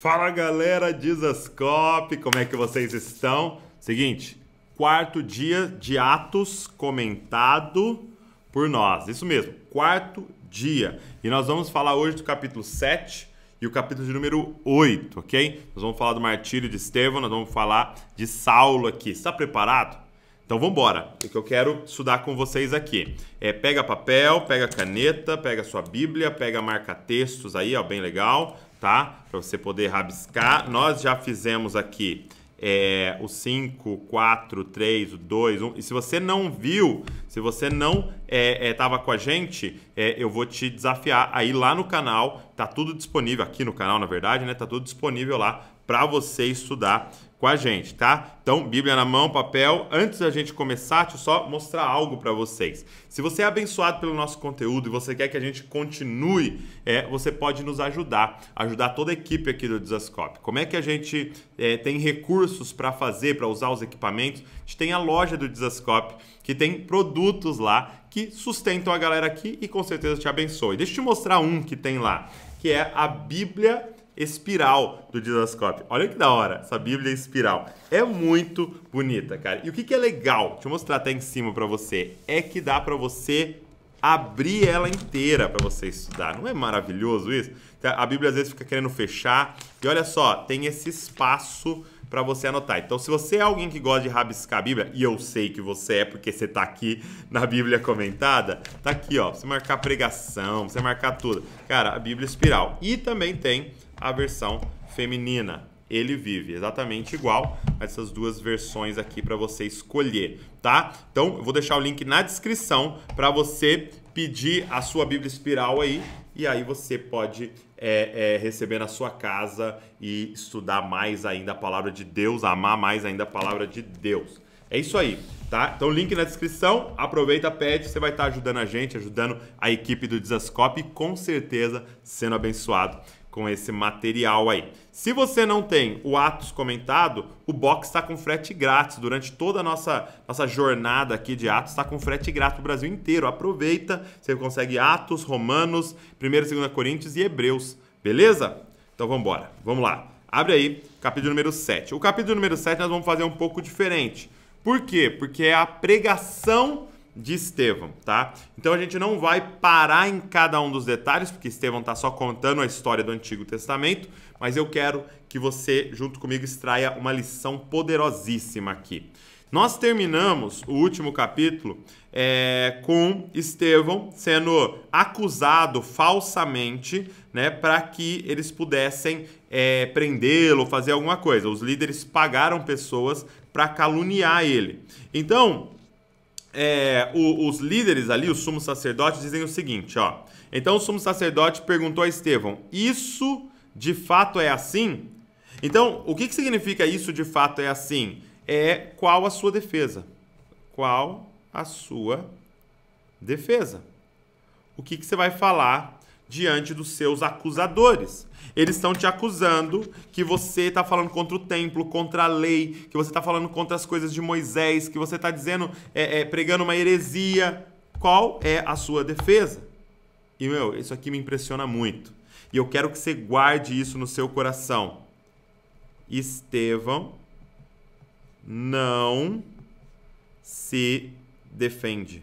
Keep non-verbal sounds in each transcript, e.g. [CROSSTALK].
Fala galera, Dizascope, como é que vocês estão? Seguinte, quarto dia de Atos comentado por nós, isso mesmo, quarto dia. E nós vamos falar hoje do capítulo 7 e o capítulo de número 8, ok? Nós vamos falar do martírio de Estevão, nós vamos falar de Saulo aqui. Está preparado? Então vamos embora, o que eu quero estudar com vocês aqui. É, pega papel, pega caneta, pega sua Bíblia, pega marca-textos aí, ó, bem legal tá? Para você poder rabiscar. Nós já fizemos aqui é, o 5, 4, 3, 2, 1. E se você não viu, se você não estava é, é, com a gente, é, eu vou te desafiar aí lá no canal. Tá tudo disponível, aqui no canal, na verdade, né? Tá tudo disponível lá para você estudar com a gente, tá? Então, Bíblia na mão, papel. Antes da gente começar, deixa eu só mostrar algo para vocês. Se você é abençoado pelo nosso conteúdo e você quer que a gente continue, é, você pode nos ajudar, ajudar toda a equipe aqui do Desascope. Como é que a gente é, tem recursos para fazer, para usar os equipamentos? A gente tem a loja do Desascope, que tem produtos lá que sustentam a galera aqui e com certeza te abençoe. Deixa eu te mostrar um que tem lá, que é a Bíblia espiral do Didascope. Olha que da hora, essa Bíblia espiral. É muito bonita, cara. E o que, que é legal, deixa eu mostrar até em cima para você, é que dá para você abrir ela inteira para você estudar. Não é maravilhoso isso? Então, a Bíblia às vezes fica querendo fechar. E olha só, tem esse espaço para você anotar. Então, se você é alguém que gosta de rabiscar a Bíblia, e eu sei que você é porque você tá aqui na Bíblia comentada, tá aqui, ó, pra você marcar pregação, pra você marcar tudo. Cara, a Bíblia espiral. E também tem a versão feminina. Ele vive exatamente igual essas duas versões aqui para você escolher, tá? Então, eu vou deixar o link na descrição para você pedir a sua Bíblia Espiral aí e aí você pode é, é, receber na sua casa e estudar mais ainda a palavra de Deus, amar mais ainda a palavra de Deus. É isso aí, tá? Então, link na descrição, aproveita, pede, você vai estar ajudando a gente, ajudando a equipe do Desascope e com certeza sendo abençoado com esse material aí. Se você não tem o Atos comentado, o box está com frete grátis. Durante toda a nossa, nossa jornada aqui de Atos, está com frete grátis para o Brasil inteiro. Aproveita, você consegue Atos, Romanos, 1 e 2 Coríntios e Hebreus, beleza? Então vamos embora, vamos lá. Abre aí, capítulo número 7. O capítulo número 7 nós vamos fazer um pouco diferente. Por quê? Porque é a pregação de Estevão, tá? Então a gente não vai parar em cada um dos detalhes, porque Estevão está só contando a história do Antigo Testamento, mas eu quero que você, junto comigo, extraia uma lição poderosíssima aqui. Nós terminamos o último capítulo é, com Estevão sendo acusado falsamente né, para que eles pudessem é, prendê-lo, fazer alguma coisa. Os líderes pagaram pessoas para caluniar ele. Então, é, o, os líderes ali, os sumos sacerdotes, dizem o seguinte, ó. Então o sumo sacerdote perguntou a Estevão: Isso de fato é assim? Então, o que, que significa isso de fato é assim? É qual a sua defesa? Qual a sua defesa? O que, que você vai falar diante dos seus acusadores. Eles estão te acusando que você está falando contra o templo, contra a lei, que você está falando contra as coisas de Moisés, que você está dizendo, é, é, pregando uma heresia. Qual é a sua defesa? E, meu, isso aqui me impressiona muito. E eu quero que você guarde isso no seu coração. Estevão não se defende.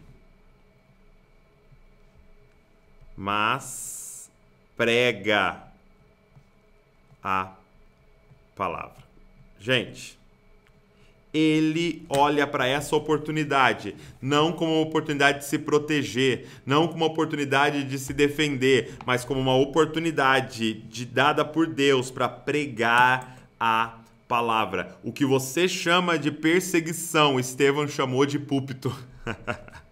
mas prega a palavra. Gente, ele olha para essa oportunidade não como uma oportunidade de se proteger, não como uma oportunidade de se defender, mas como uma oportunidade de, dada por Deus para pregar a palavra. O que você chama de perseguição, Estevão chamou de púlpito. [LAUGHS]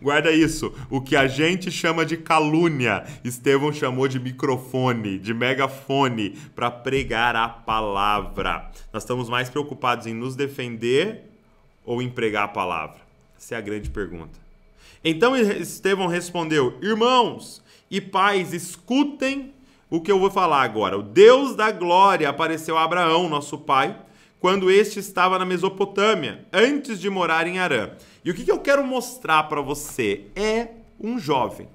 Guarda isso. O que a gente chama de calúnia, Estevão chamou de microfone, de megafone, para pregar a palavra. Nós estamos mais preocupados em nos defender ou em pregar a palavra? Essa é a grande pergunta. Então Estevão respondeu: Irmãos e pais, escutem o que eu vou falar agora. O Deus da glória apareceu a Abraão, nosso pai quando este estava na Mesopotâmia, antes de morar em Arã. E o que, eu quero mostrar para você é um jovem,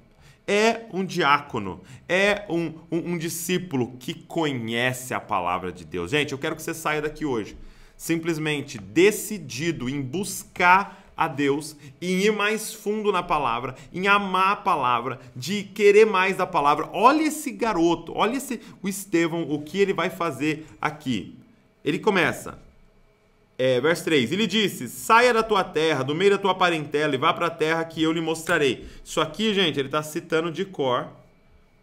é um diácono, é um, um, um discípulo que conhece a palavra de Deus. Gente, eu quero que você saia daqui hoje simplesmente decidido em buscar a Deus, em ir mais fundo na palavra, em amar a palavra, de querer mais da palavra. Olha esse garoto, olha esse, o Estevão, o que ele vai fazer aqui. Ele começa. É, verso 3: Ele disse: Saia da tua terra, do meio da tua parentela, e vá para a terra que eu lhe mostrarei. Isso aqui, gente, ele está citando de cor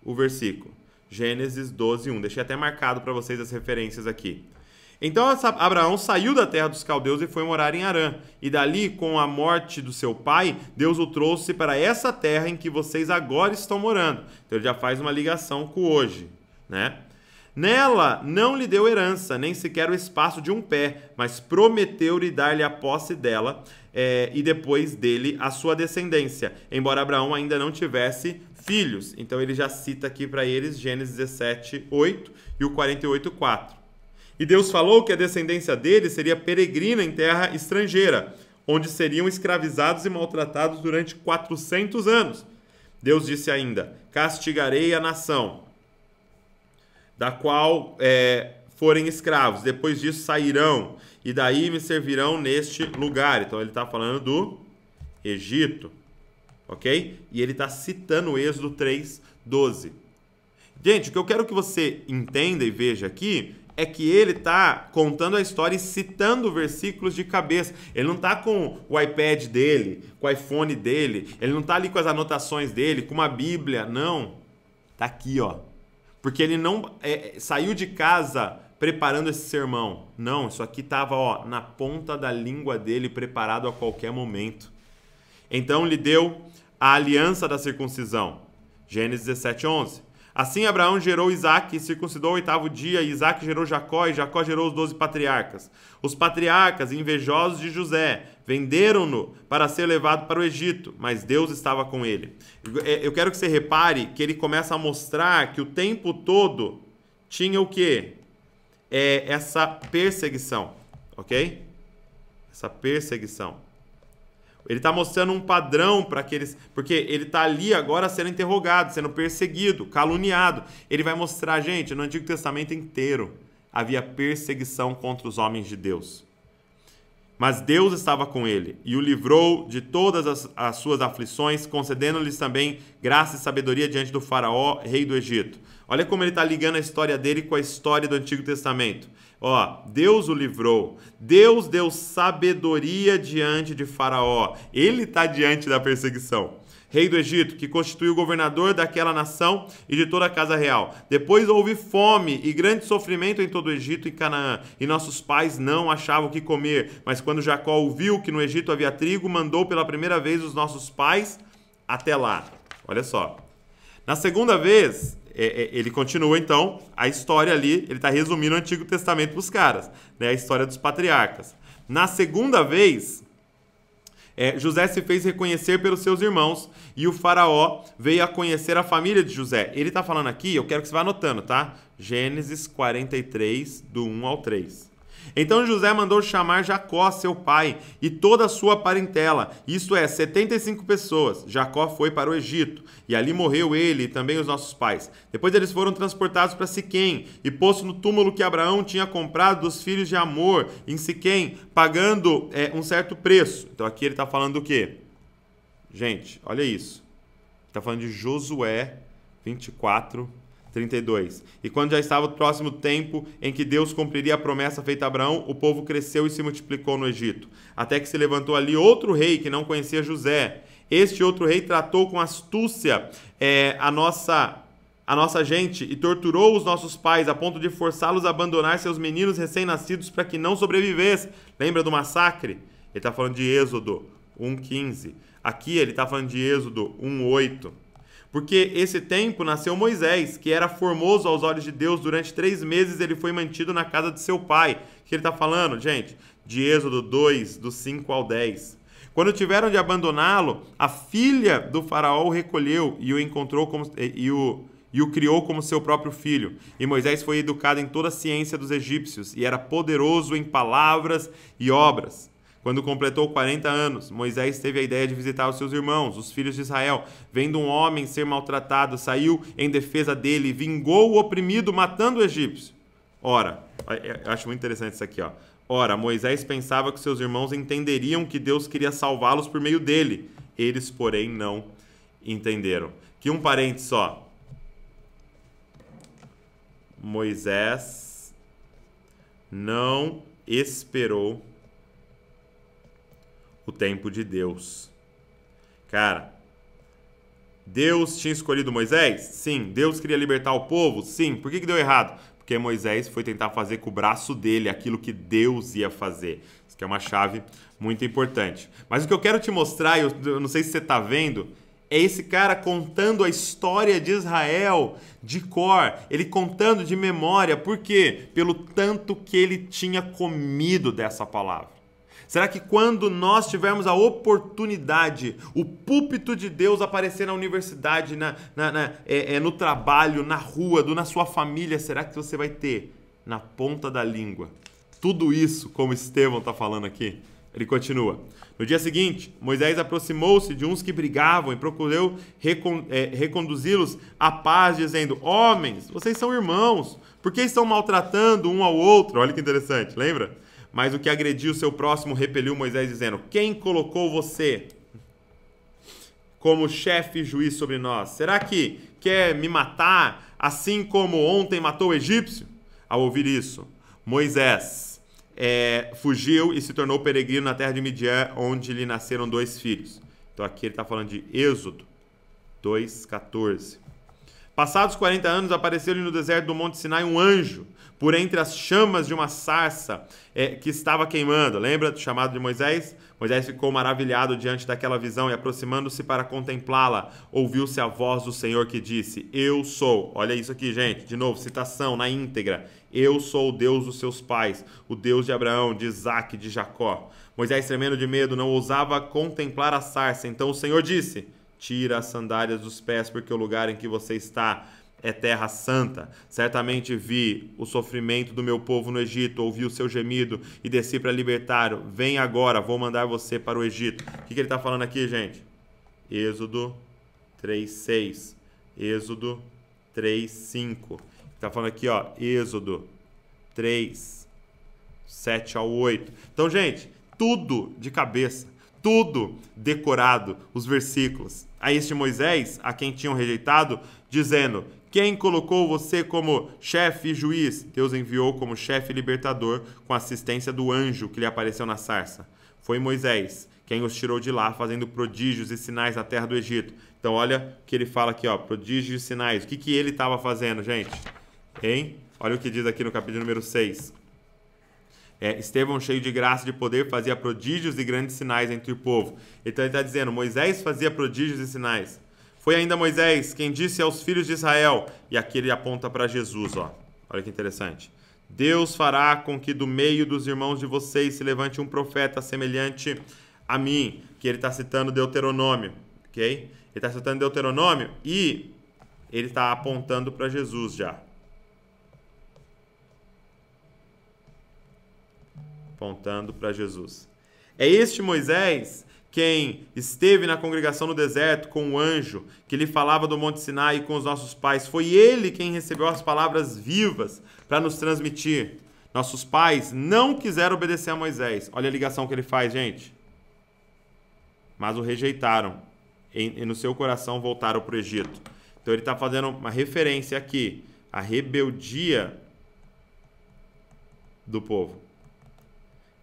o versículo. Gênesis 12, 1. Deixei até marcado para vocês as referências aqui. Então Abraão saiu da terra dos caldeus e foi morar em Arã. E dali, com a morte do seu pai, Deus o trouxe para essa terra em que vocês agora estão morando. Então ele já faz uma ligação com hoje, né? Nela não lhe deu herança, nem sequer o espaço de um pé, mas prometeu-lhe dar-lhe a posse dela é, e depois dele a sua descendência, embora Abraão ainda não tivesse filhos. Então ele já cita aqui para eles Gênesis 17, 8 e o 48, 4. E Deus falou que a descendência dele seria peregrina em terra estrangeira, onde seriam escravizados e maltratados durante 400 anos. Deus disse ainda: Castigarei a nação da qual é, forem escravos, depois disso sairão, e daí me servirão neste lugar. Então ele está falando do Egito, ok? E ele está citando o Êxodo 3, 12. Gente, o que eu quero que você entenda e veja aqui é que ele está contando a história e citando versículos de cabeça. Ele não está com o iPad dele, com o iPhone dele, ele não está ali com as anotações dele, com uma Bíblia, não. Está aqui, ó. Porque ele não é, saiu de casa preparando esse sermão. Não, isso aqui estava na ponta da língua dele, preparado a qualquer momento. Então lhe deu a aliança da circuncisão. Gênesis 17, 11. Assim Abraão gerou Isaac e circuncidou o oitavo dia, e Isaac gerou Jacó, e Jacó gerou os doze patriarcas. Os patriarcas, invejosos de José, venderam-no para ser levado para o Egito, mas Deus estava com ele. É, eu quero que você repare que ele começa a mostrar que o tempo todo tinha o quê? É essa perseguição, ok? Essa perseguição. Ele está mostrando um padrão para aqueles. Porque ele está ali agora sendo interrogado, sendo perseguido, caluniado. Ele vai mostrar, gente, no Antigo Testamento inteiro havia perseguição contra os homens de Deus. Mas Deus estava com ele e o livrou de todas as, as suas aflições, concedendo-lhes também graça e sabedoria diante do Faraó, rei do Egito. Olha como ele está ligando a história dele com a história do Antigo Testamento. Ó, Deus o livrou. Deus deu sabedoria diante de Faraó. Ele está diante da perseguição. Rei do Egito, que constituiu governador daquela nação e de toda a casa real. Depois houve fome e grande sofrimento em todo o Egito e Canaã, e nossos pais não achavam o que comer. Mas quando Jacó ouviu que no Egito havia trigo, mandou pela primeira vez os nossos pais até lá. Olha só. Na segunda vez, é, é, ele continua então a história ali, ele está resumindo o Antigo Testamento para os caras, né, a história dos patriarcas. Na segunda vez, é, José se fez reconhecer pelos seus irmãos e o faraó veio a conhecer a família de José. Ele está falando aqui, eu quero que você vá anotando, tá? Gênesis 43, do 1 ao 3. Então José mandou chamar Jacó, seu pai, e toda a sua parentela, isto é, 75 pessoas. Jacó foi para o Egito, e ali morreu ele e também os nossos pais. Depois eles foram transportados para Siquém, e posto no túmulo que Abraão tinha comprado dos filhos de Amor, em Siquém, pagando é, um certo preço. Então aqui ele está falando do quê? Gente, olha isso. Está falando de Josué 24, 32. E quando já estava o próximo tempo em que Deus cumpriria a promessa feita a Abraão, o povo cresceu e se multiplicou no Egito, até que se levantou ali outro rei que não conhecia José. Este outro rei tratou com astúcia é, a nossa a nossa gente e torturou os nossos pais a ponto de forçá-los a abandonar seus meninos recém-nascidos para que não sobrevivessem. Lembra do massacre? Ele está falando de Êxodo 1,15. Aqui ele está falando de Êxodo 1,8 porque esse tempo nasceu Moisés, que era formoso aos olhos de Deus. Durante três meses ele foi mantido na casa de seu pai. O que ele está falando, gente? De Êxodo 2, do 5 ao 10. Quando tiveram de abandoná-lo, a filha do faraó o recolheu e o encontrou como, e, o, e o criou como seu próprio filho. E Moisés foi educado em toda a ciência dos egípcios e era poderoso em palavras e obras. Quando completou 40 anos, Moisés teve a ideia de visitar os seus irmãos, os filhos de Israel. Vendo um homem ser maltratado, saiu em defesa dele vingou o oprimido, matando o egípcio. Ora, é, é, acho muito interessante isso aqui, ó. Ora, Moisés pensava que seus irmãos entenderiam que Deus queria salvá-los por meio dele. Eles, porém, não entenderam. Que um parente só. Moisés não esperou o tempo de Deus. Cara, Deus tinha escolhido Moisés? Sim. Deus queria libertar o povo? Sim. Por que, que deu errado? Porque Moisés foi tentar fazer com o braço dele aquilo que Deus ia fazer. Isso que é uma chave muito importante. Mas o que eu quero te mostrar, eu não sei se você está vendo, é esse cara contando a história de Israel de cor, ele contando de memória, por quê? Pelo tanto que ele tinha comido dessa palavra. Será que quando nós tivermos a oportunidade, o púlpito de Deus aparecer na universidade, na, na, na é, é, no trabalho, na rua, do, na sua família, será que você vai ter na ponta da língua tudo isso, como Estevão está falando aqui? Ele continua. No dia seguinte, Moisés aproximou-se de uns que brigavam e procurou é, reconduzi-los à paz, dizendo: Homens, vocês são irmãos, por que estão maltratando um ao outro? Olha que interessante, lembra? Mas o que agrediu seu próximo repeliu Moisés, dizendo: Quem colocou você como chefe e juiz sobre nós? Será que quer me matar assim como ontem matou o egípcio? Ao ouvir isso, Moisés é, fugiu e se tornou peregrino na terra de Midian, onde lhe nasceram dois filhos. Então aqui ele está falando de Êxodo 2,14. Passados 40 anos, apareceu-lhe no deserto do Monte Sinai um anjo, por entre as chamas de uma sarça é, que estava queimando. Lembra do chamado de Moisés? Moisés ficou maravilhado diante daquela visão e, aproximando-se para contemplá-la, ouviu-se a voz do Senhor que disse: Eu sou. Olha isso aqui, gente. De novo, citação na íntegra. Eu sou o Deus dos seus pais, o Deus de Abraão, de Isaac, de Jacó. Moisés, tremendo de medo, não ousava contemplar a sarça. Então o Senhor disse Tira as sandálias dos pés, porque o lugar em que você está é terra santa. Certamente vi o sofrimento do meu povo no Egito, ouvi o seu gemido e desci para libertar. -o. Vem agora, vou mandar você para o Egito. O que, que ele está falando aqui, gente? Êxodo 3,6. Êxodo 3,5. Está falando aqui, ó, Êxodo 3, 7 ao 8. Então, gente, tudo de cabeça, tudo decorado, os versículos a este Moisés, a quem tinham rejeitado, dizendo: Quem colocou você como chefe e juiz? Deus enviou como chefe libertador com assistência do anjo que lhe apareceu na sarça. Foi Moisés quem os tirou de lá, fazendo prodígios e sinais na terra do Egito. Então, olha o que ele fala aqui, ó, prodígios e sinais. O que, que ele estava fazendo, gente? Hein? Olha o que diz aqui no capítulo número 6. É, Estevão, cheio de graça e de poder, fazia prodígios e grandes sinais entre o povo. Então ele está dizendo: Moisés fazia prodígios e sinais. Foi ainda Moisés quem disse aos filhos de Israel, e aqui ele aponta para Jesus, ó. olha que interessante. Deus fará com que do meio dos irmãos de vocês se levante um profeta semelhante a mim, que ele está citando Deuteronômio, ok? Ele está citando Deuteronômio e ele está apontando para Jesus já. apontando para Jesus. É este Moisés quem esteve na congregação no deserto com o anjo que lhe falava do Monte Sinai e com os nossos pais. Foi ele quem recebeu as palavras vivas para nos transmitir. Nossos pais não quiseram obedecer a Moisés. Olha a ligação que ele faz, gente. Mas o rejeitaram e, no seu coração voltaram para o Egito. Então ele está fazendo uma referência aqui à rebeldia do povo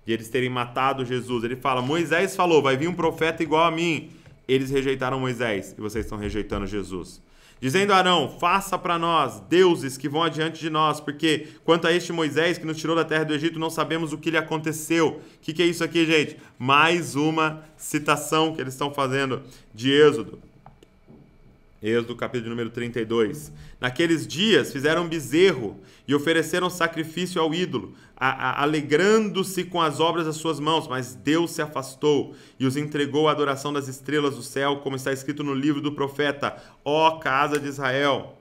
de eles terem matado Jesus. Ele fala: Moisés falou, vai vir um profeta igual a mim. Eles rejeitaram Moisés e vocês estão rejeitando Jesus. Dizendo a Arão: Faça para nós deuses que vão adiante de nós, porque quanto a este Moisés que nos tirou da terra do Egito, não sabemos o que lhe aconteceu. O que, que é isso aqui, gente? Mais uma citação que eles estão fazendo de Êxodo. Êxodo capítulo número 32. Naqueles dias fizeram bezerro e ofereceram sacrifício ao ídolo, alegrando-se com as obras das suas mãos, mas Deus se afastou e os entregou à adoração das estrelas do céu, como está escrito no livro do profeta: Ó casa de Israel,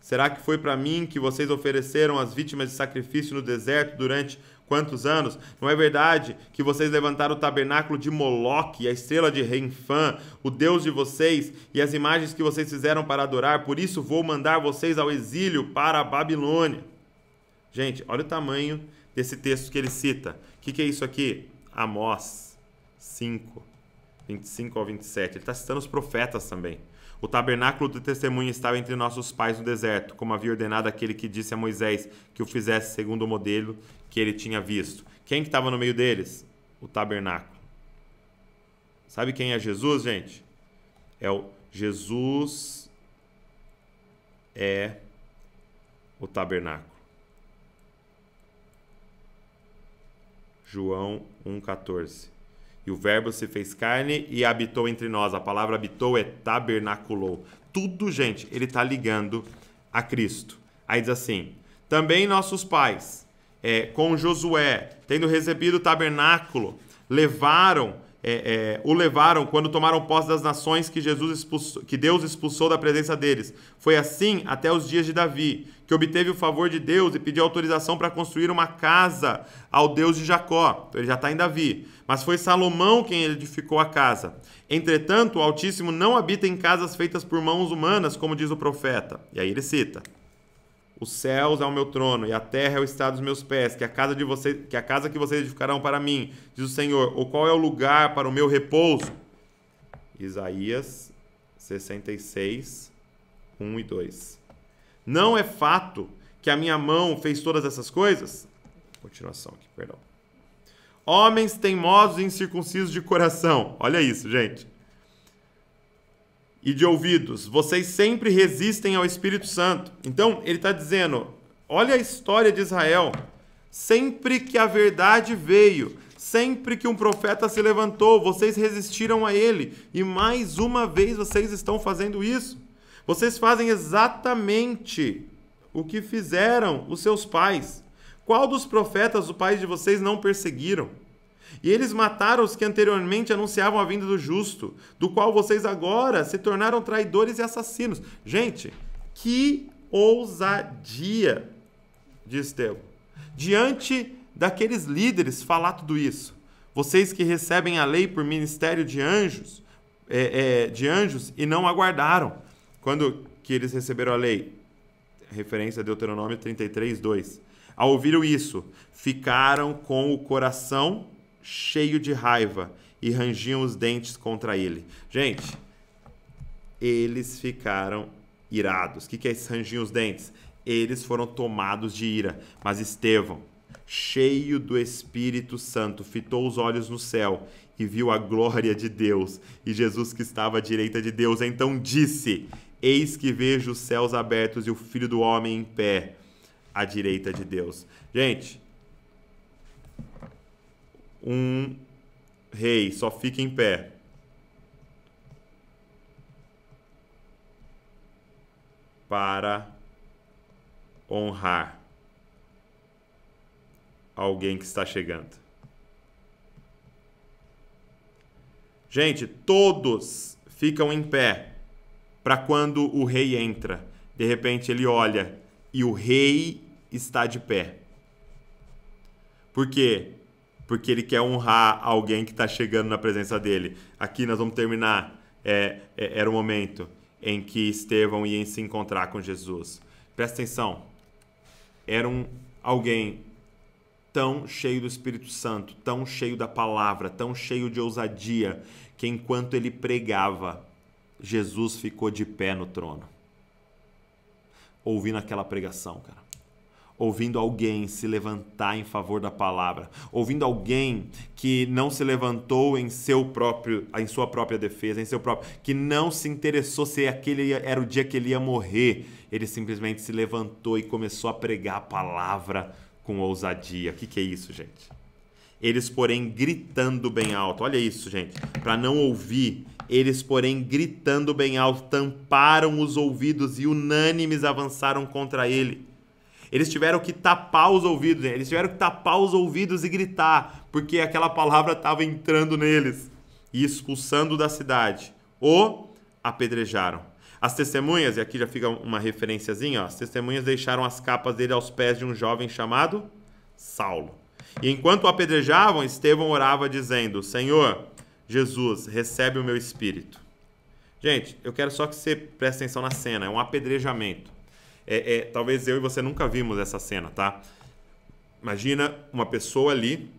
será que foi para mim que vocês ofereceram as vítimas de sacrifício no deserto durante quantos anos? Não é verdade que vocês levantaram o tabernáculo de Moloque, a estrela de Renfã, o deus de vocês, e as imagens que vocês fizeram para adorar? Por isso vou mandar vocês ao exílio para a Babilônia. Gente, olha o tamanho desse texto que ele cita. O que, que é isso aqui? Amós 5, 25 ao 27. Ele está citando os profetas também. O tabernáculo do testemunho estava entre nossos pais no deserto, como havia ordenado aquele que disse a Moisés que o fizesse segundo o modelo que ele tinha visto. Quem que estava no meio deles? O tabernáculo. Sabe quem é Jesus, gente? É o Jesus é o tabernáculo. João 1,14. E o Verbo se fez carne e habitou entre nós. A palavra habitou é tabernaculou. Tudo, gente, ele está ligando a Cristo. Aí diz assim: também nossos pais, é, com Josué, tendo recebido o tabernáculo, levaram é, é, o levaram quando tomaram posse das nações que, Jesus expulsou, que Deus expulsou da presença deles. Foi assim até os dias de Davi, que obteve o favor de Deus e pediu autorização para construir uma casa ao Deus de Jacó. Então, ele já está em Davi. Mas foi Salomão quem edificou a casa. Entretanto, o Altíssimo não habita em casas feitas por mãos humanas, como diz o profeta. E aí ele cita. Os céus é o meu trono e a terra é o estado dos meus pés, que a casa de vocês, que a casa que vocês edificarão para mim, diz o Senhor. Ou qual é o lugar para o meu repouso? Isaías 66, 1 e 2. Não é fato que a minha mão fez todas essas coisas? Continuação aqui, perdão. Homens teimosos e incircuncisos de coração. Olha isso, gente e de ouvidos, vocês sempre resistem ao Espírito Santo. Então, ele está dizendo: olha a história de Israel. Sempre que a verdade veio, sempre que um profeta se levantou, vocês resistiram a ele. E mais uma vez vocês estão fazendo isso. Vocês fazem exatamente o que fizeram os seus pais. Qual dos profetas o pai de vocês não perseguiram? E eles mataram os que anteriormente anunciavam a vinda do justo, do qual vocês agora se tornaram traidores e assassinos. Gente, que ousadia disse Estevão. Diante daqueles líderes falar tudo isso. Vocês que recebem a lei por ministério de anjos, é, é, de anjos e não aguardaram. Quando que eles receberam a lei? Referência a Deuteronômio 33, 2. Ao ouviram isso, ficaram com o coração cheio de raiva e rangiam os dentes contra ele. Gente, eles ficaram irados. O que é esse rangiam os dentes? Eles foram tomados de ira. Mas Estevão, cheio do Espírito Santo, fitou os olhos no céu e viu a glória de Deus e Jesus que estava à direita de Deus. Então disse: Eis que vejo os céus abertos e o Filho do Homem em pé à direita de Deus. Gente, um rei, só fica em pé. Para honrar alguém que está chegando. Gente, todos ficam em pé para quando o rei entra. De repente ele olha e o rei está de pé. Porque porque ele quer honrar alguém que está chegando na presença dele. Aqui nós vamos terminar. É, é, era o momento em que Estevão ia se encontrar com Jesus. Presta atenção. Era um, alguém tão cheio do Espírito Santo, tão cheio da palavra, tão cheio de ousadia, que enquanto ele pregava, Jesus ficou de pé no trono. Ouvindo aquela pregação, cara ouvindo alguém se levantar em favor da palavra, ouvindo alguém que não se levantou em seu próprio, em sua própria defesa, em seu próprio, que não se interessou se aquele era o dia que ele ia morrer, ele simplesmente se levantou e começou a pregar a palavra com ousadia. O que, que é isso, gente? Eles, porém, gritando bem alto. Olha isso, gente. Para não ouvir, eles, porém, gritando bem alto, tamparam os ouvidos e unânimes avançaram contra ele. Eles tiveram que tapar os ouvidos, eles tiveram que tapar os ouvidos e gritar, porque aquela palavra estava entrando neles e expulsando da cidade. O apedrejaram. As testemunhas, e aqui já fica uma referenciazinha, ó, as testemunhas deixaram as capas dele aos pés de um jovem chamado Saulo. E enquanto o apedrejavam, Estevão orava dizendo: Senhor, Jesus, recebe o meu espírito. Gente, eu quero só que você preste atenção na cena, é um apedrejamento é, é, talvez eu e você nunca vimos essa cena, tá? Imagina uma pessoa ali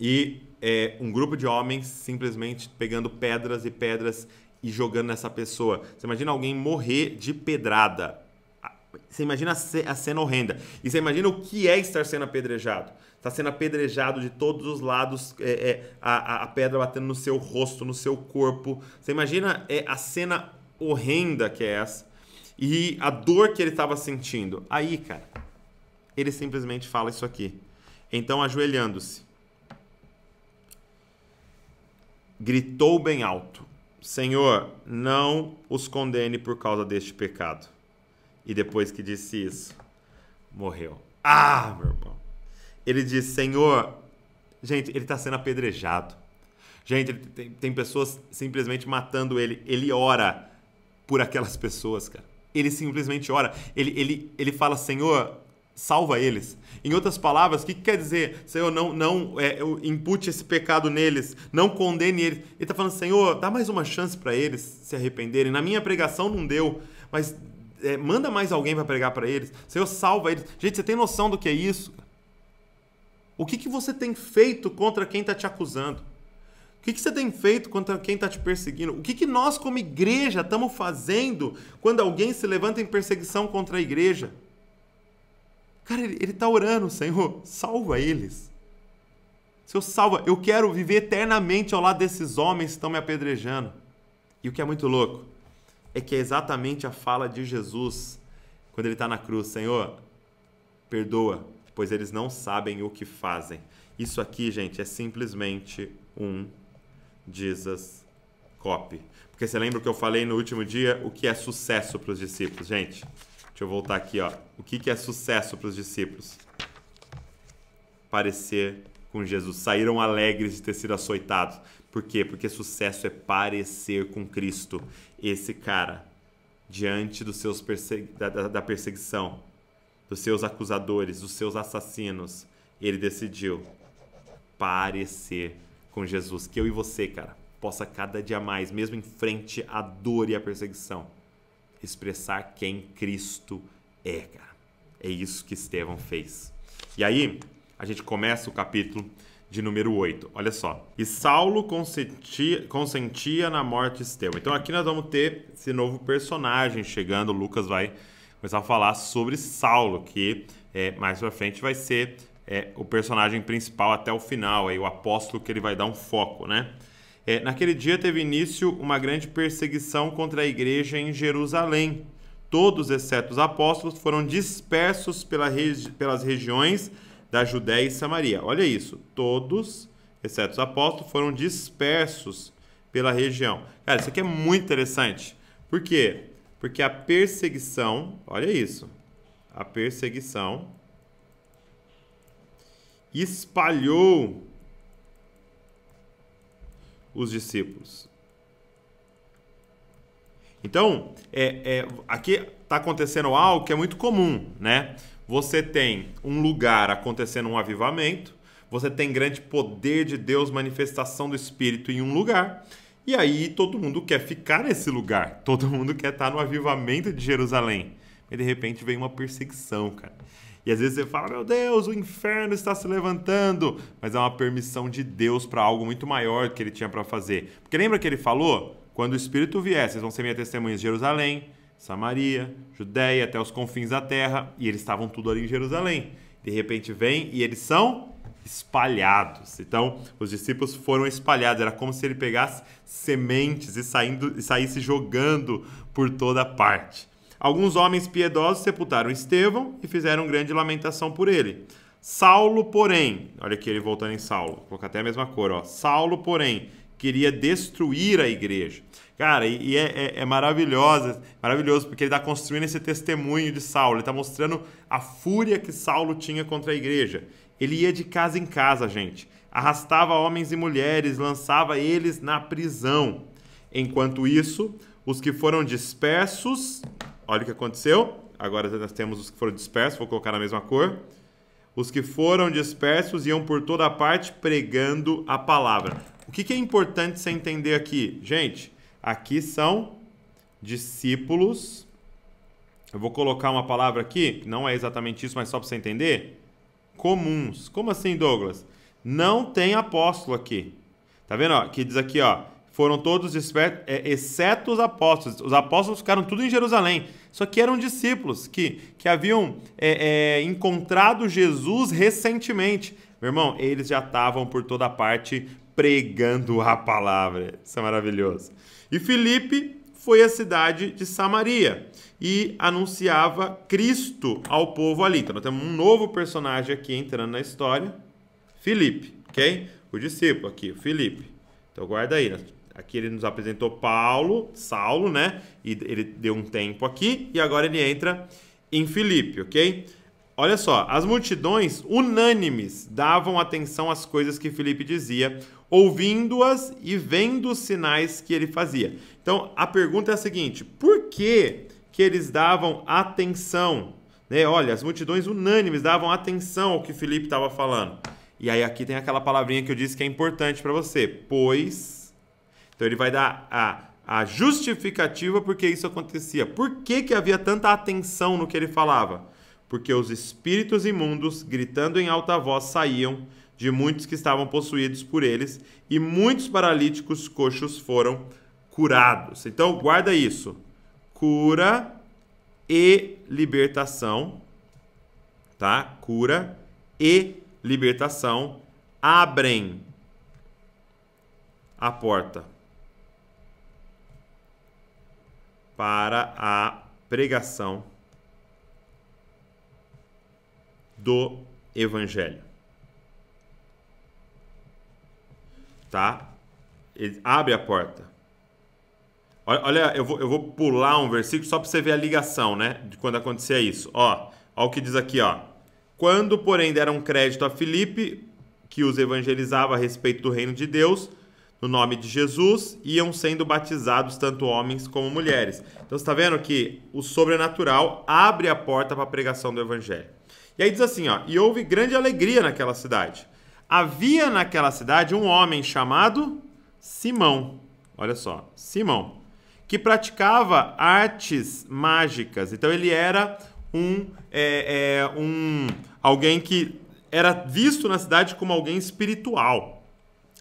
e é, um grupo de homens simplesmente pegando pedras e pedras e jogando nessa pessoa. Você imagina alguém morrer de pedrada. Ah, você imagina a cena horrenda. E você imagina o que é estar sendo apedrejado. Está sendo apedrejado de todos os lados, é, é, a, a, pedra batendo no seu rosto, no seu corpo. Você imagina é, a cena horrenda que é essa e a dor que ele estava sentindo. Aí, cara, ele simplesmente fala isso aqui. Então, ajoelhando-se, gritou bem alto: Senhor, não os condene por causa deste pecado. E depois que disse isso, morreu. Ah, meu irmão. Ele diz: Senhor, gente, ele está sendo apedrejado. Gente, tem, tem pessoas simplesmente matando ele. Ele ora por aquelas pessoas, cara ele simplesmente ora. Ele, ele, ele fala, Senhor, salva eles. Em outras palavras, o que, que, quer dizer? Senhor, não, não é, impute esse pecado neles, não condene eles. Ele está falando, Senhor, dá mais uma chance para eles se arrependerem. Na minha pregação não deu, mas é, manda mais alguém para pregar para eles. Senhor, salva eles. Gente, você tem noção do que é isso? O que, que você tem feito contra quem está te acusando? O que, que você tem feito contra quem está te perseguindo? O que, que nós, como igreja, estamos fazendo quando alguém se levanta em perseguição contra a igreja? Cara, ele está orando, Senhor, salva eles. Senhor, salva, eu quero viver eternamente ao lado desses homens que estão me apedrejando. E o que é muito louco é que é exatamente a fala de Jesus quando ele está na cruz: Senhor, perdoa, pois eles não sabem o que fazem. Isso aqui, gente, é simplesmente um Jesus copy. Porque você lembra o que eu falei no último dia? O que é sucesso para os discípulos, gente? Deixa eu voltar aqui, ó. O que, que é sucesso para os discípulos? Parecer com Jesus. Saíram alegres de ter sido açoitados. Por quê? Porque sucesso é parecer com Cristo. Esse cara, diante dos seus persegu... da, da, da perseguição, dos seus acusadores, dos seus assassinos, ele decidiu parecer com Jesus. Que eu e você, cara, possa cada dia mais, mesmo em frente à dor e à perseguição, expressar quem Cristo é, cara. É isso que Estevão fez. E aí, a gente começa o capítulo de número 8. Olha só. E Saulo consentia, consentia na morte de Estevão. Então aqui nós vamos ter esse novo personagem chegando. O Lucas vai começar a falar sobre Saulo, que é, mais pra frente vai ser é, o personagem principal até o final, aí, o apóstolo que ele vai dar um foco, né? É, naquele dia teve início uma grande perseguição contra a igreja em Jerusalém. Todos, exceto os apóstolos, foram dispersos pela regi pelas regiões da Judéia e Samaria. Olha isso, todos, exceto os apóstolos, foram dispersos pela região. Cara, isso aqui é muito interessante. Por quê? Porque a perseguição, olha isso, a perseguição espalhou os discípulos. Então, é, é, aqui está acontecendo algo que é muito comum, né? Você tem um lugar acontecendo um avivamento, você tem grande poder de Deus, manifestação do Espírito em um lugar, e aí todo mundo quer ficar nesse lugar, [LAUGHS] todo mundo quer estar tá no avivamento de Jerusalém. E de repente vem uma perseguição, cara. E às vezes você fala, meu Deus, o inferno está se levantando, mas é uma permissão de Deus para algo muito maior que ele tinha para fazer. Porque lembra que ele falou? Quando o Espírito vier, vocês vão ser minha testemunha Jerusalém, Samaria, Judéia, até os confins da terra, e eles estavam tudo ali em Jerusalém. De repente vem e eles são espalhados. Então, os discípulos foram espalhados. Era como se ele pegasse sementes e, saindo, e saísse jogando por toda parte. Alguns homens piedosos sepultaram Estevão e fizeram grande lamentação por ele. Saulo, porém, olha aqui ele voltando em Saulo, vou colocar até a mesma cor, ó. Saulo, porém, queria destruir a igreja. Cara, e, e é, é, é, maravilhoso, maravilhoso, porque ele está construindo esse testemunho de Saulo, ele está mostrando a fúria que Saulo tinha contra a igreja. Ele ia de casa em casa, gente, arrastava homens e mulheres, lançava eles na prisão. Enquanto isso, os que foram dispersos Olha o que aconteceu. Agora nós temos os que foram dispersos, vou colocar na mesma cor. Os que foram dispersos iam por toda a parte pregando a palavra. O que, que é importante você entender aqui? Gente, aqui são discípulos. Eu vou colocar uma palavra aqui, não é exatamente isso, mas só para você entender. Comuns. Como assim, Douglas? Não tem apóstolo aqui. Tá vendo? Ó, que diz aqui, ó foram todos é, exceto os apóstolos. Os apóstolos ficaram tudo em Jerusalém. Só que eram discípulos que, que haviam é, é, encontrado Jesus recentemente. Meu irmão, eles já estavam por toda parte pregando a palavra. Isso é maravilhoso. E Filipe foi à cidade de Samaria e anunciava Cristo ao povo ali. Então, nós temos um novo personagem aqui entrando na história. Filipe, ok? O discípulo aqui, o Filipe. Então guarda aí, nós né? Aqui ele nos apresentou Paulo, Saulo, né? E ele deu um tempo aqui e agora ele entra em Filipe, ok? Olha só, as multidões unânimes davam atenção às coisas que Filipe dizia, ouvindo-as e vendo os sinais que ele fazia. Então, a pergunta é a seguinte: por que que eles davam atenção? Né? Olha, as multidões unânimes davam atenção ao que Filipe estava falando. E aí aqui tem aquela palavrinha que eu disse que é importante para você, pois então ele vai dar a, a justificativa porque isso acontecia. Por que, que havia tanta atenção no que ele falava? Porque os espíritos imundos, gritando em alta voz, saíam de muitos que estavam possuídos por eles, e muitos paralíticos coxos foram curados. Então guarda isso. Cura e libertação, tá? Cura e libertação abrem a porta para a pregação do Evangelho. Tá? Ele abre a porta. Olha, eu vou, eu vou pular um versículo só para você ver a ligação, né? De quando acontecia isso. Ó, ó o que diz aqui, ó. Quando, porém, deram crédito a Filipe, que os evangelizava a respeito do reino de Deus, no nome de Jesus, iam sendo batizados tanto homens como mulheres. Então está vendo que o sobrenatural abre a porta para a pregação do evangelho. E aí diz assim, ó, e houve grande alegria naquela cidade. Havia naquela cidade um homem chamado Simão. Olha só, Simão, que praticava artes mágicas. Então ele era um, é, é, um alguém que era visto na cidade como alguém espiritual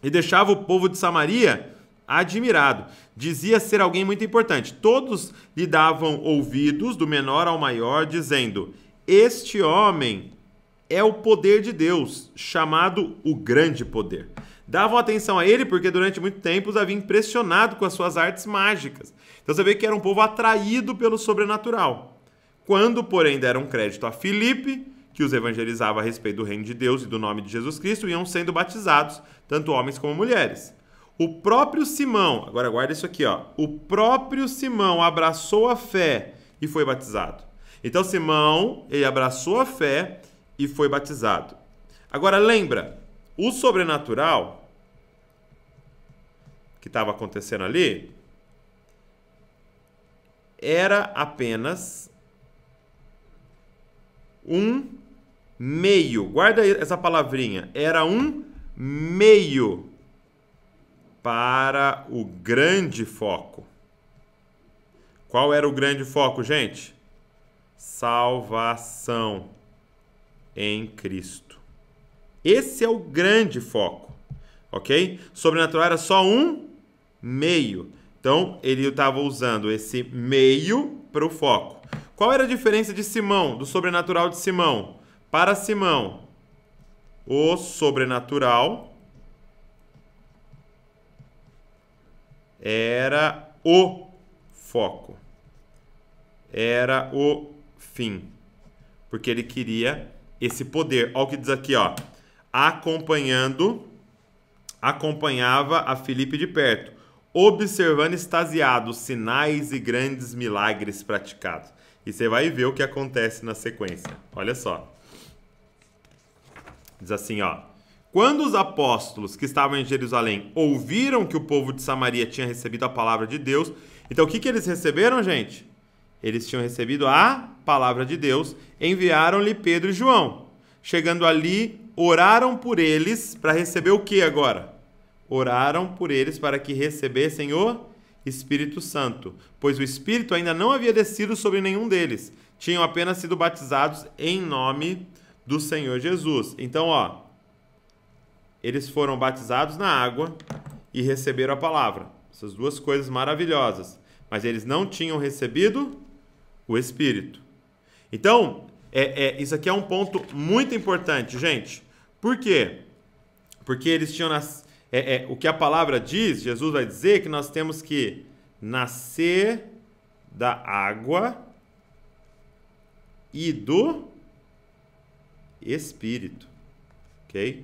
e deixava o povo de Samaria admirado. Dizia ser alguém muito importante. Todos lhe davam ouvidos, do menor ao maior, dizendo: Este homem é o poder de Deus, chamado o grande poder. Davam atenção a ele porque durante muito tempo os havia impressionado com as suas artes mágicas. Então você vê que era um povo atraído pelo sobrenatural. Quando, porém, deram crédito a Filipe, que os evangelizava a respeito do reino de Deus e do nome de Jesus Cristo iam sendo batizados, tanto homens como mulheres. O próprio Simão, agora guarda isso aqui, ó. O próprio Simão abraçou a fé e foi batizado. Então Simão, ele abraçou a fé e foi batizado. Agora lembra, o sobrenatural que estava acontecendo ali era apenas um meio. Guarda essa palavrinha. Era um meio para o grande foco. Qual era o grande foco, gente? Salvação em Cristo. Esse é o grande foco, ok? Sobrenatural era só um meio. Então, ele estava usando esse meio para o foco. Qual era a diferença de Simão, do sobrenatural de Simão? Para Simão, o sobrenatural era o foco, era o fim, porque ele queria esse poder. Olha o que diz aqui, ó. Acompanhando, acompanhava a Felipe de perto, observando extasiado sinais e grandes milagres praticados. E você vai ver o que acontece na sequência. Olha só. Diz assim, ó: Quando os apóstolos que estavam em Jerusalém ouviram que o povo de Samaria tinha recebido a palavra de Deus, então o que que eles receberam, gente? Eles tinham recebido a palavra de Deus, enviaram-lhe Pedro e João. Chegando ali, oraram por eles para receber o que agora? Oraram por eles para que recebessem o Espírito Santo, pois o Espírito ainda não havia descido sobre nenhum deles. Tinham apenas sido batizados em nome de do Senhor Jesus. Então, ó, eles foram batizados na água e receberam a palavra. Essas duas coisas maravilhosas. Mas eles não tinham recebido o Espírito. Então, é, é, isso aqui é um ponto muito importante, gente. Por quê? Porque eles tinham. Nas, é, é, o que a palavra diz, Jesus vai dizer que nós temos que nascer da água e do espírito. Ok?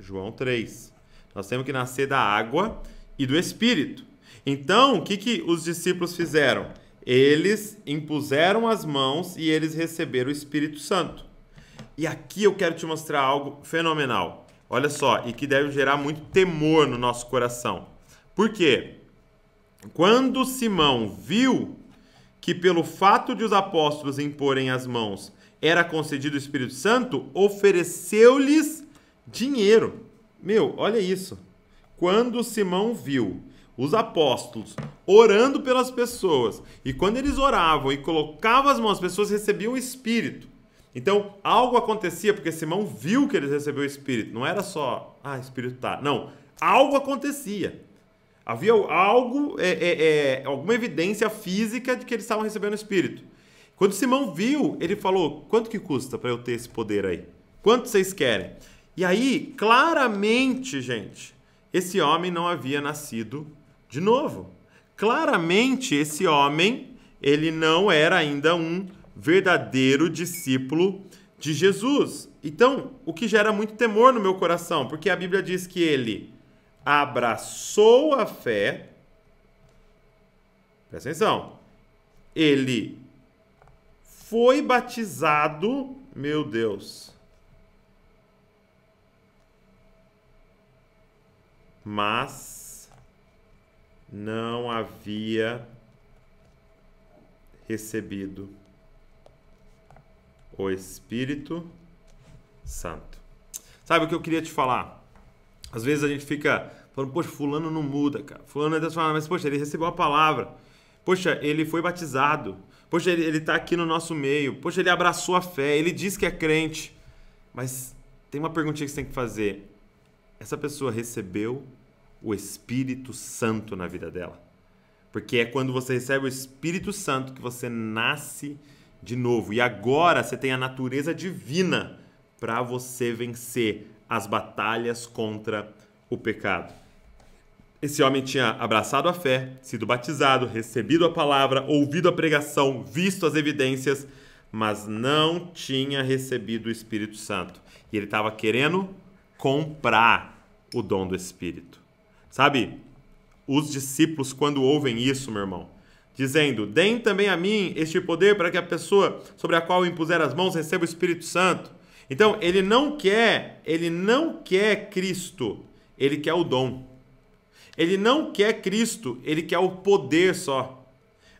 João 3. Nós temos que nascer da água e do espírito. Então, o que, que os discípulos fizeram? Eles impuseram as mãos e eles receberam o Espírito Santo. E aqui eu quero te mostrar algo fenomenal. Olha só, e que deve gerar muito temor no nosso coração. Por quê? Quando Simão viu que, pelo fato de os apóstolos imporem as mãos, era concedido o Espírito Santo, ofereceu-lhes dinheiro. Meu, olha isso. Quando Simão viu os apóstolos orando pelas pessoas, e quando eles oravam e colocavam as mãos, as pessoas recebiam o Espírito. Então, algo acontecia, porque Simão viu que eles recebeu o Espírito. Não era só, ah, Espírito tá. Não, algo acontecia. Havia algo, é, é, é, alguma evidência física de que eles estavam recebendo o Espírito. Quando Simão viu, ele falou: quanto que custa para eu ter esse poder aí? Quanto vocês querem? E aí, claramente, gente, esse homem não havia nascido de novo. Claramente, esse homem, ele não era ainda um verdadeiro discípulo de Jesus. Então, o que gera muito temor no meu coração, porque a Bíblia diz que ele abraçou a fé. Presta atenção. Ele foi batizado, meu Deus. Mas não havia recebido o Espírito Santo. Sabe o que eu queria te falar? Às vezes a gente fica falando, poxa, fulano não muda, cara. Fulano é falando, mas poxa, ele recebeu a palavra. Poxa, ele foi batizado. Poxa, ele, ele tá aqui no nosso meio. Poxa, ele abraçou a fé, ele diz que é crente. Mas tem uma perguntinha que você tem que fazer. Essa pessoa recebeu o Espírito Santo na vida dela? Porque é quando você recebe o Espírito Santo que você nasce de novo. E agora você tem a natureza divina para você vencer as batalhas contra o pecado. Esse homem tinha abraçado a fé, sido batizado, recebido a palavra, ouvido a pregação, visto as evidências, mas não tinha recebido o Espírito Santo. E ele estava querendo comprar o dom do Espírito. Sabe? Os discípulos, quando ouvem isso, meu irmão, dizendo: Deem também a mim este poder para que a pessoa sobre a qual eu impuser as mãos receba o Espírito Santo. Então, ele não quer, ele não quer Cristo, ele quer o dom. Ele não quer Cristo, ele quer o poder só.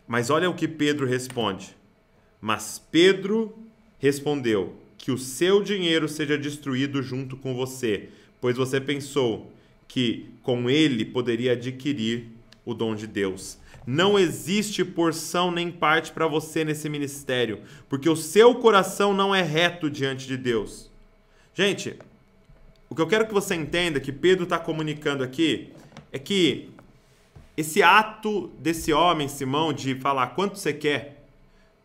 Mas olha o que Pedro responde. Mas Pedro respondeu: Que o seu dinheiro seja destruído junto com você, pois você pensou que com ele poderia adquirir o dom de Deus. Não existe porção nem parte para você nesse ministério, porque o seu coração não é reto diante de Deus. Gente, o que eu quero que você entenda é que Pedro está comunicando aqui é que esse ato desse homem, Simão, de falar quanto você quer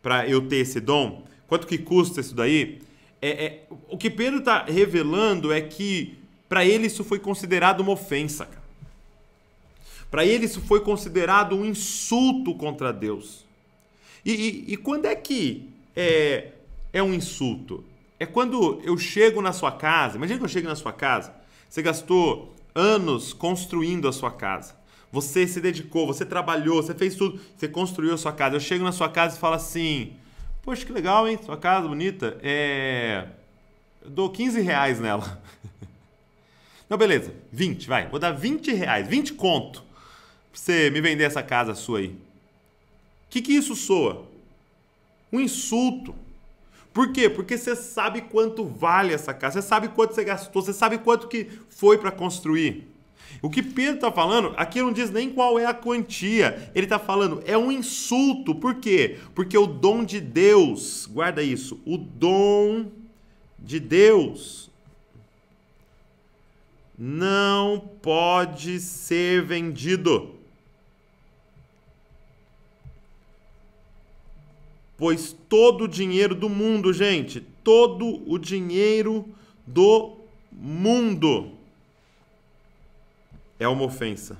para eu ter esse dom, quanto que custa isso daí, é, é o que Pedro está revelando é que para ele isso foi considerado uma ofensa, Para ele isso foi considerado um insulto contra Deus. E, e, e quando é que é, é um insulto? É quando eu chego na sua casa, imagina que eu chego na sua casa, você gastou anos construindo a sua casa. Você se dedicou, você trabalhou, você fez tudo, você construiu a sua casa. Eu chego na sua casa e falo assim: Poxa, que legal, hein? Sua casa bonita. É. Eu dou 15 reais nela. [LAUGHS] Não, beleza, 20, vai. Vou dar 20 reais, 20 conto pra você me vender essa casa sua aí. O que, que isso soa? Um insulto. Por quê? Porque você sabe quanto vale essa casa, você sabe quanto você gastou, você sabe quanto que foi para construir. O que Pedro está falando, aqui não diz nem qual é a quantia. Ele está falando, é um insulto. Por quê? Porque o dom de Deus, guarda isso, o dom de Deus não pode ser vendido. pois todo o dinheiro do mundo, gente, todo o dinheiro do mundo é uma ofensa.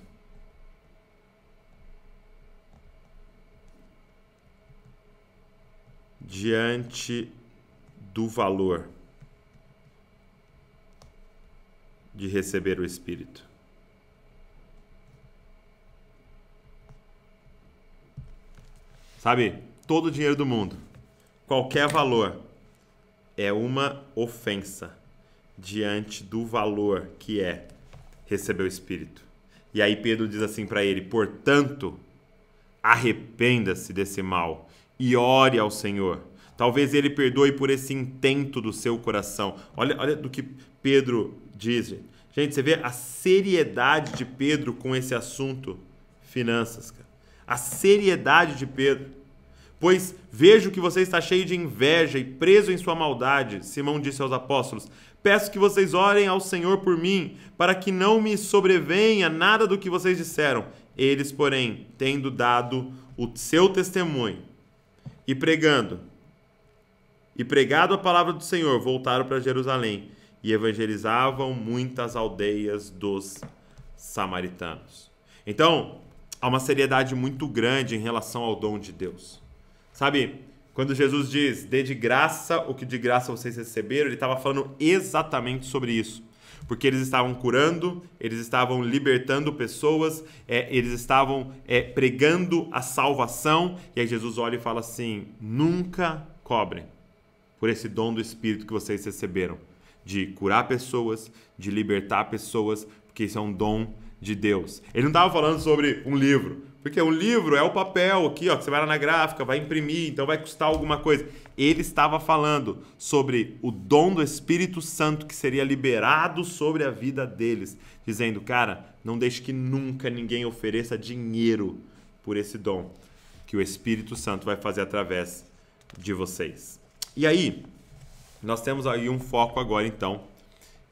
Diante do valor de receber o Espírito. Sabe? todo o dinheiro do mundo, qualquer valor, é uma ofensa diante do valor que é receber o Espírito. E aí Pedro diz assim para ele: portanto, arrependa-se desse mal e ore ao Senhor. Talvez ele perdoe por esse intento do seu coração. Olha, olha do que Pedro diz. Gente. gente, você vê a seriedade de Pedro com esse assunto finanças, cara. A seriedade de Pedro. Pois vejo que você está cheio de inveja e preso em sua maldade, Simão disse aos apóstolos. Peço que vocês orem ao Senhor por mim, para que não me sobrevenha nada do que vocês disseram. Eles, porém, tendo dado o seu testemunho e pregando, e pregado a palavra do Senhor, voltaram para Jerusalém e evangelizavam muitas aldeias dos samaritanos. Então, há uma seriedade muito grande em relação ao dom de Deus. Sabe, quando Jesus diz, dê de graça o que de graça vocês receberam, ele estava falando exatamente sobre isso. Porque eles estavam curando, eles estavam libertando pessoas, é, eles estavam é, pregando a salvação. E aí Jesus olha e fala assim: nunca cobrem por esse dom do Espírito que vocês receberam, de curar pessoas, de libertar pessoas, porque isso é um dom de Deus. Ele não estava falando sobre um livro, porque o livro é o papel aqui, ó, que você vai lá na gráfica, vai imprimir, então vai custar alguma coisa. Ele estava falando sobre o dom do Espírito Santo que seria liberado sobre a vida deles, dizendo, cara, não deixe que nunca ninguém ofereça dinheiro por esse dom que o Espírito Santo vai fazer através de vocês. E aí, nós temos aí um foco agora então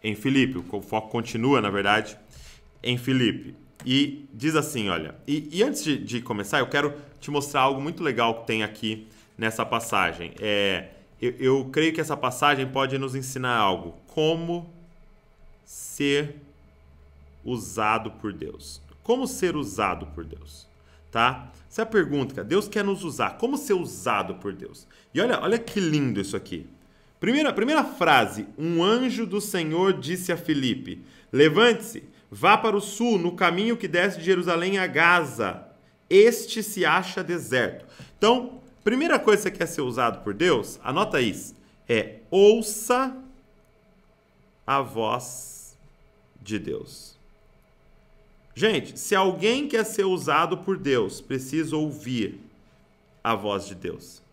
em Filipe. O foco continua, na verdade, em Filipe. E diz assim, olha. E, e antes de, de, começar, eu quero te mostrar algo muito legal que tem aqui nessa passagem. É, eu, eu creio que essa passagem pode nos ensinar algo. Como ser usado por Deus. Como ser usado por Deus, tá? Essa é a pergunta, cara. Deus quer nos usar. Como ser usado por Deus? E olha, olha que lindo isso aqui. Primeira, primeira frase: Um anjo do Senhor disse a Filipe: Levante-se, Vá para o sul, no caminho que desce de Jerusalém a Gaza. Este se acha deserto. Então, primeira coisa que quer ser usado por Deus, anota isso, é ouça a voz de Deus. Gente, se alguém quer ser usado por Deus, precisa ouvir a voz de Deus.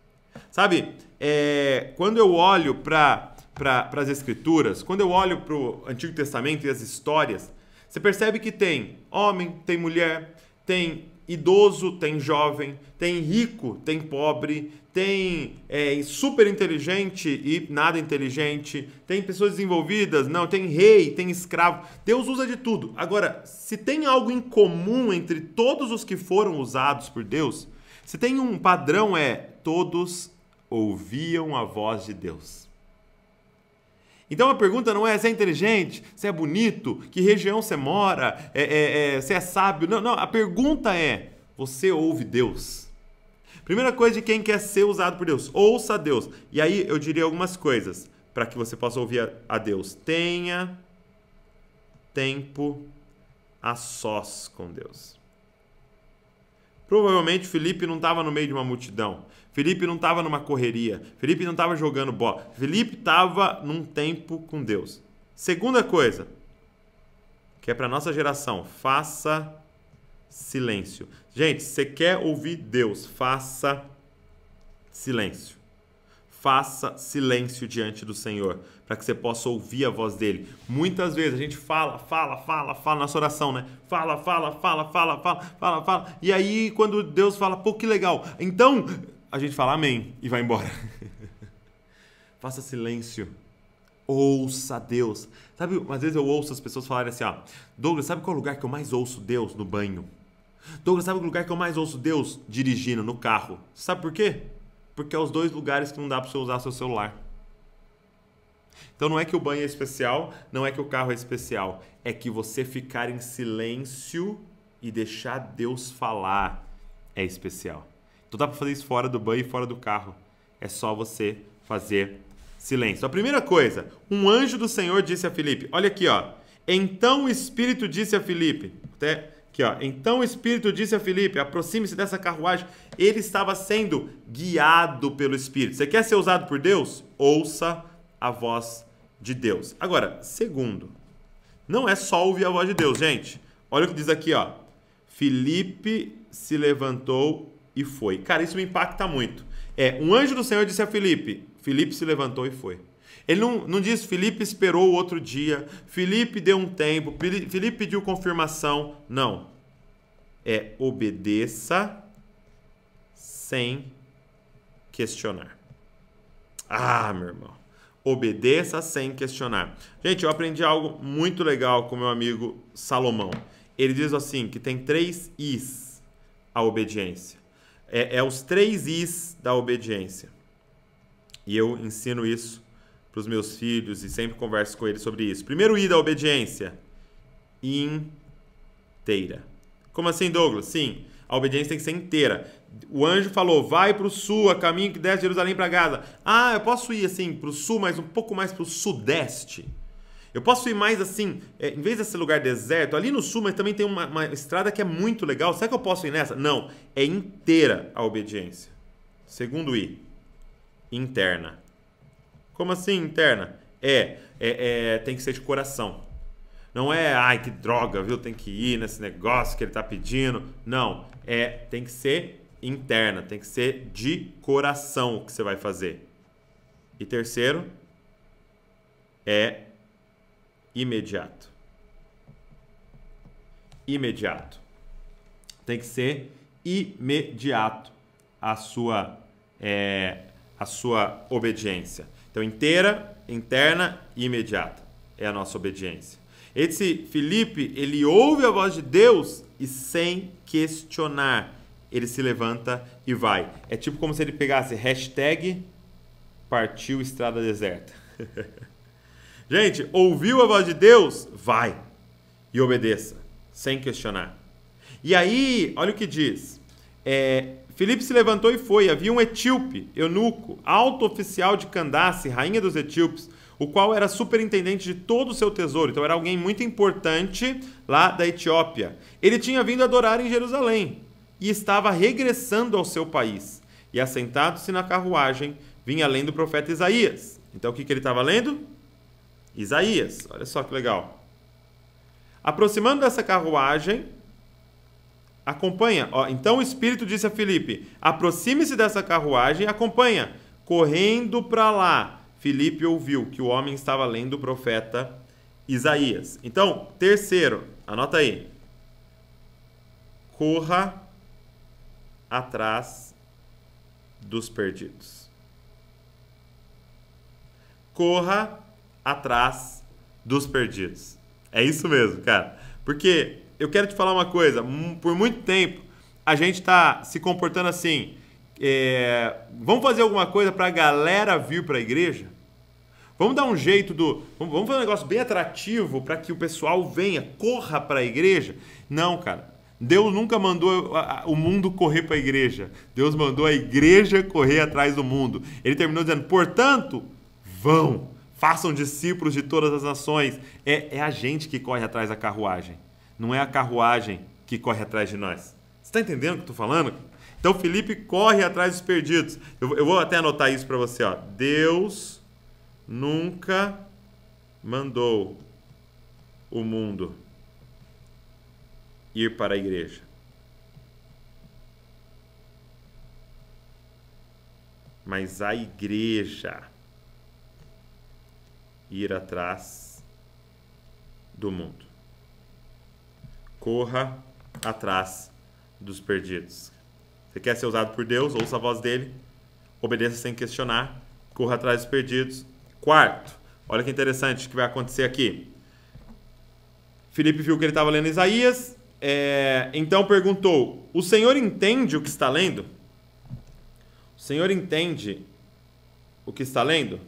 Sabe, é, quando eu olho para pra, as Escrituras, quando eu olho para o Antigo Testamento e as histórias, você percebe que tem homem, tem mulher, tem idoso, tem jovem, tem rico, tem pobre, tem é, super inteligente e nada inteligente, tem pessoas desenvolvidas, não, tem rei, tem escravo. Deus usa de tudo. Agora, se tem algo em comum entre todos os que foram usados por Deus, se tem um padrão é todos ouviam a voz de Deus. Então a pergunta não é se é inteligente, se é bonito, que região você mora, é, é, é, se é sábio. Não, não. A pergunta é: você ouve Deus? Primeira coisa de quem quer ser usado por Deus: ouça Deus. E aí eu diria algumas coisas para que você possa ouvir a Deus. Tenha tempo a sós com Deus. Provavelmente Felipe não estava no meio de uma multidão. Felipe não estava numa correria. Felipe não estava jogando bola. Felipe estava num tempo com Deus. Segunda coisa, que é para nossa geração, faça silêncio. Gente, você quer ouvir Deus? Faça silêncio. Faça silêncio diante do Senhor, para que você possa ouvir a voz dele. Muitas vezes a gente fala, fala, fala, fala nossa oração, né? Fala, fala, fala, fala, fala, fala, fala. E aí quando Deus fala, pô, que legal. Então, a gente fala amém e vai embora. [LAUGHS] Faça silêncio. Ouça Deus. Sabe, às vezes eu ouço as pessoas falarem assim: ah, Douglas, sabe qual é o lugar que eu mais ouço Deus? No banho. Douglas, sabe o lugar que eu mais ouço Deus? Dirigindo, no carro. Sabe por quê? Porque é os dois lugares que não dá para você usar seu celular. Então não é que o banho é especial, não é que o carro é especial, é que você ficar em silêncio e deixar Deus falar é especial. Então dá para fazer isso fora do banho e fora do carro. É só você fazer silêncio. A primeira coisa, um anjo do Senhor disse a Filipe, olha aqui, ó. Então o Espírito disse a Filipe, até aqui, ó. Então o Espírito disse a Filipe, aproxime-se dessa carruagem. Ele estava sendo guiado pelo Espírito. Você quer ser usado por Deus? Ouça a voz de Deus. Agora, segundo, não é só ouvir a voz de Deus, gente. Olha o que diz aqui, ó. Filipe se levantou e foi. Cara, isso me impacta muito. É, um anjo do Senhor disse a Felipe. Felipe se levantou e foi. Ele não, não diz Felipe esperou o outro dia, Felipe deu um tempo, Felipe pediu confirmação. Não. É obedeça sem questionar. Ah, meu irmão. Obedeça sem questionar. Gente, eu aprendi algo muito legal com meu amigo Salomão. Ele diz assim que tem três is a obediência. É, é os três Is da obediência. E eu ensino isso para os meus filhos e sempre converso com eles sobre isso. Primeiro I da obediência, inteira. Como assim, Douglas? Sim, a obediência tem que ser inteira. O anjo falou: vai para o sul, a caminho que desce de Jerusalém para Gaza. Ah, eu posso ir assim para o sul, mas um pouco mais para o sudeste. Eu posso ir mais assim, é, em vez desse lugar deserto, ali no sul, mas também tem uma, uma estrada que é muito legal. Será que eu posso ir nessa? Não, é inteira a obediência. Segundo I, interna. Como assim interna? É, é, é, tem que ser de coração. Não é, ai, que droga, viu? Tem que ir nesse negócio que ele está pedindo. Não, é, tem que ser interna, tem que ser de coração o que você vai fazer. E terceiro, é imediato. Imediato. Tem que ser imediato a sua é, a sua obediência. Então inteira, interna e imediata é a nossa obediência. Esse Felipe, ele ouve a voz de Deus e sem questionar, ele se levanta e vai. É tipo como se ele pegasse hashtag partiu estrada deserta. [LAUGHS] Gente, ouviu a voz de Deus? Vai e obedeça, sem questionar. E aí, olha o que diz. É, Filipe se levantou e foi. Havia um etíope, eunuco, alto oficial de Candace, rainha dos etíopes, o qual era superintendente de todo o seu tesouro. Então era alguém muito importante lá da Etiópia. Ele tinha vindo adorar em Jerusalém e estava regressando ao seu país. E assentado-se na carruagem, vinha lendo o profeta Isaías. Então o que, que ele estava lendo? Isaías. Olha só que legal. Aproximando dessa carruagem, acompanha. Ó, então o Espírito disse a Filipe: aproxime-se dessa carruagem e acompanha. Correndo para lá, Filipe ouviu que o homem estava lendo o profeta Isaías. Então, terceiro, anota aí. Corra atrás dos perdidos. Corra atrás dos perdidos. É isso mesmo, cara. Porque eu quero te falar uma coisa: hum, por muito tempo a gente está se comportando assim. É, vamos fazer alguma coisa para a galera vir para a igreja? Vamos dar um jeito do. Vamos fazer um negócio bem atrativo para que o pessoal venha, corra para a igreja? Não, cara. Deus nunca mandou o mundo correr para a igreja. Deus mandou a igreja correr atrás do mundo. Ele terminou dizendo: portanto, vão façam discípulos de todas as nações. É, é a gente que corre atrás da carruagem, não é a carruagem que corre atrás de nós. Você está entendendo o que eu estou falando? Então Felipe corre atrás dos perdidos. Eu, eu vou até anotar isso para você. Ó. Deus nunca mandou o mundo ir para a igreja. Mas a igreja ir atrás do mundo. Corra atrás dos perdidos. Você quer ser usado por Deus? Ouça a voz dele. Obedeça sem questionar. Corra atrás dos perdidos. Quarto, olha que interessante o que vai acontecer aqui. Felipe viu que ele estava lendo Isaías, é, então perguntou: O senhor entende o que está lendo? O senhor entende o que está lendo?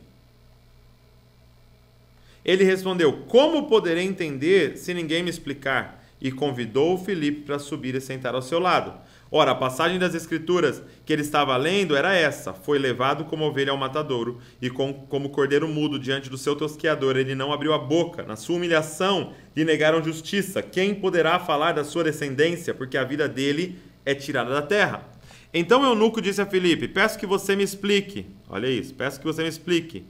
Ele respondeu: Como poderei entender se ninguém me explicar? E convidou Filipe para subir e sentar ao seu lado. Ora, a passagem das Escrituras que ele estava lendo era essa: Foi levado como ovelha ao matadouro, e com, como cordeiro mudo diante do seu tosqueador, ele não abriu a boca. Na sua humilhação, lhe negaram justiça. Quem poderá falar da sua descendência? Porque a vida dele é tirada da terra. Então Eunuco disse a Filipe: Peço que você me explique. Olha isso, peço que você me explique.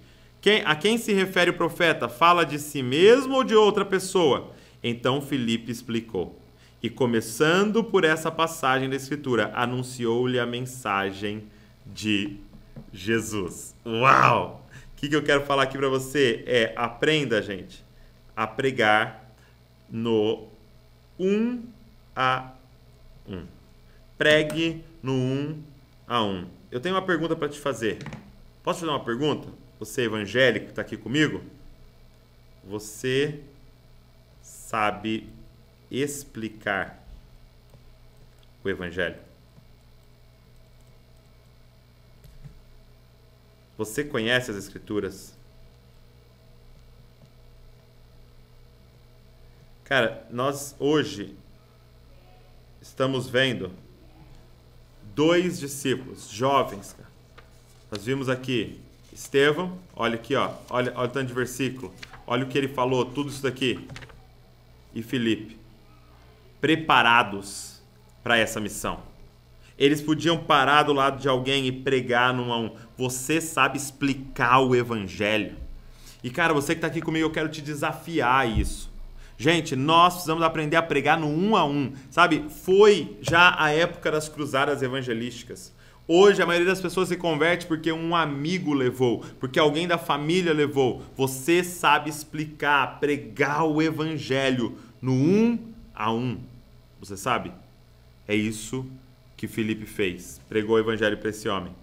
Quem, a quem se refere o profeta? Fala de si mesmo ou de outra pessoa? Então Filipe explicou. E começando por essa passagem da Escritura, anunciou-lhe a mensagem de Jesus. Uau! O que, que eu quero falar aqui para você é: aprenda, gente, a pregar no um a um. Pregue no um a um. Eu tenho uma pergunta para te fazer. Posso fazer uma pergunta? você é evangélico está aqui comigo, você sabe explicar o Evangelho. Você conhece as Escrituras. Cara, nós hoje estamos vendo dois discípulos jovens. Nós vimos aqui Estevão, olha aqui, ó, olha, olha o tanto de versículo. Olha o que ele falou, tudo isso daqui. E Felipe, preparados para essa missão. Eles podiam parar do lado de alguém e pregar numa um. Você sabe explicar o evangelho. E cara, você que está aqui comigo, eu quero te desafiar isso. Gente, nós precisamos aprender a pregar no um a um, sabe? Foi já a época das cruzadas evangelísticas. Hoje a maioria das pessoas se converte porque um amigo levou, porque alguém da família levou. Você sabe explicar, pregar o evangelho no um a um. Você sabe? É isso que Felipe fez. Pregou o evangelho para esse homem.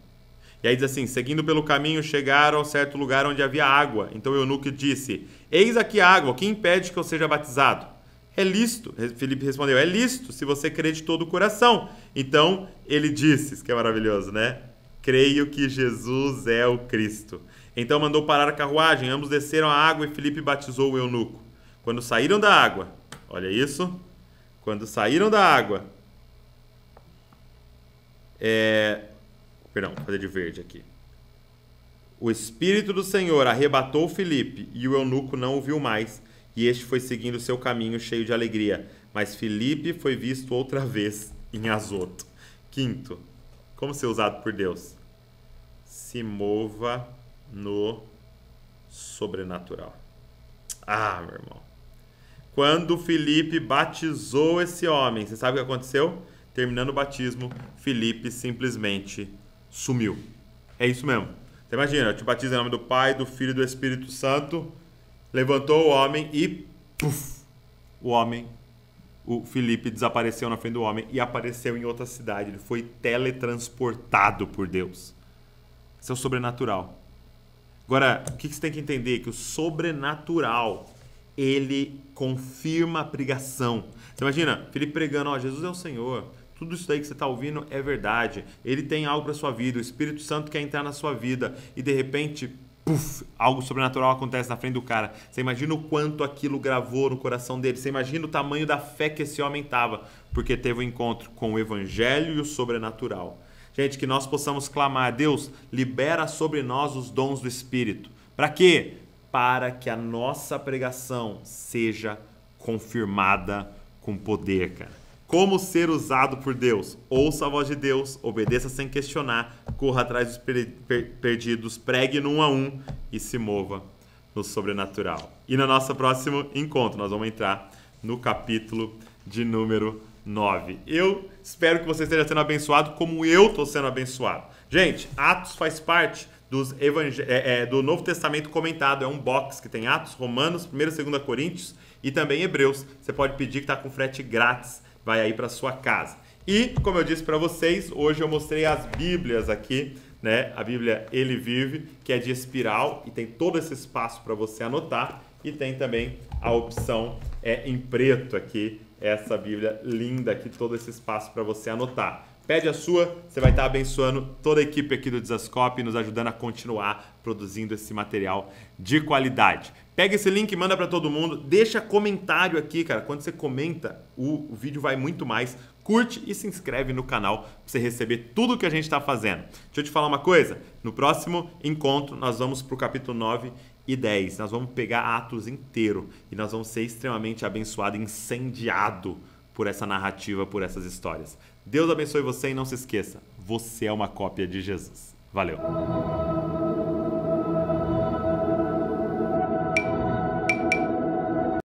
E aí diz assim: seguindo pelo caminho, chegaram a certo lugar onde havia água. Então Eunuco disse: Eis aqui água, que impede que eu seja batizado? É lícito. Felipe respondeu: É lícito se você crê de todo o coração. Então ele disse: Isso que é maravilhoso, né? Creio que Jesus é o Cristo. Então mandou parar a carruagem. Ambos desceram à água e Felipe batizou o eunuco. Quando saíram da água, olha isso. Quando saíram da água, é... Perdão, vou fazer de verde aqui. O Espírito do Senhor arrebatou Felipe e o eunuco não o viu mais e este foi seguindo seu caminho cheio de alegria. Mas Felipe foi visto outra vez em Azoto. Quinto, como ser usado por Deus? Se mova no sobrenatural. Ah, meu irmão. Quando Felipe batizou esse homem, você sabe o que aconteceu? Terminando o batismo, Felipe simplesmente sumiu. É isso mesmo. Você imagina, eu te batizo em nome do Pai, do Filho e do Espírito Santo. Levantou o homem e. Puff, o homem. O Felipe desapareceu na frente do homem e apareceu em outra cidade. Ele foi teletransportado por Deus. Isso é o sobrenatural. Agora, o que você tem que entender? Que o sobrenatural ele confirma a pregação. Você imagina, Felipe pregando, ó, Jesus é o Senhor. Tudo isso aí que você está ouvindo é verdade. Ele tem algo para sua vida. O Espírito Santo quer entrar na sua vida e de repente puff, algo sobrenatural acontece na frente do cara. Você imagina o quanto aquilo gravou no coração dele. Você imagina o tamanho da fé que esse homem tava, porque teve o um encontro com o evangelho e o sobrenatural. Gente, que nós possamos clamar: Deus, libera sobre nós os dons do Espírito. Para quê? Para que a nossa pregação seja confirmada com poder, cara. Como ser usado por Deus? Ouça a voz de Deus, obedeça sem questionar, corra atrás dos per per perdidos, pregue num a um e se mova no sobrenatural. E no nosso próximo encontro, nós vamos entrar no capítulo de número 9. Eu espero que você esteja sendo abençoado como eu estou sendo abençoado. Gente, Atos faz parte dos É, é, do Novo Testamento comentado. É um box que tem Atos, Romanos, 1 e 2 Coríntios e também Hebreus. Você pode pedir que está com frete grátis vai aí para sua casa. E, como eu disse para vocês, hoje eu mostrei as Bíblias aqui, né? A Bíblia Ele Vive, que é de espiral e tem todo esse espaço para você anotar. E tem também a opção é em preto aqui, essa Bíblia linda aqui, todo esse espaço para você anotar. Pede a sua, você vai estar abençoando toda a equipe aqui do Desascope e nos ajudando a continuar produzindo esse material de qualidade. Pega esse link, manda para todo mundo, deixa comentário aqui, cara. Quando você comenta, o, vídeo vai muito mais. Curte e se inscreve no canal para você receber tudo que a gente está fazendo. Deixa eu te falar uma coisa: no próximo encontro, nós vamos para o capítulo 9 e 10. Nós vamos pegar Atos inteiro e nós vamos ser extremamente abençoado, incendiado por essa narrativa, por essas histórias. Deus abençoe você e não se esqueça: você é uma cópia de Jesus. Valeu!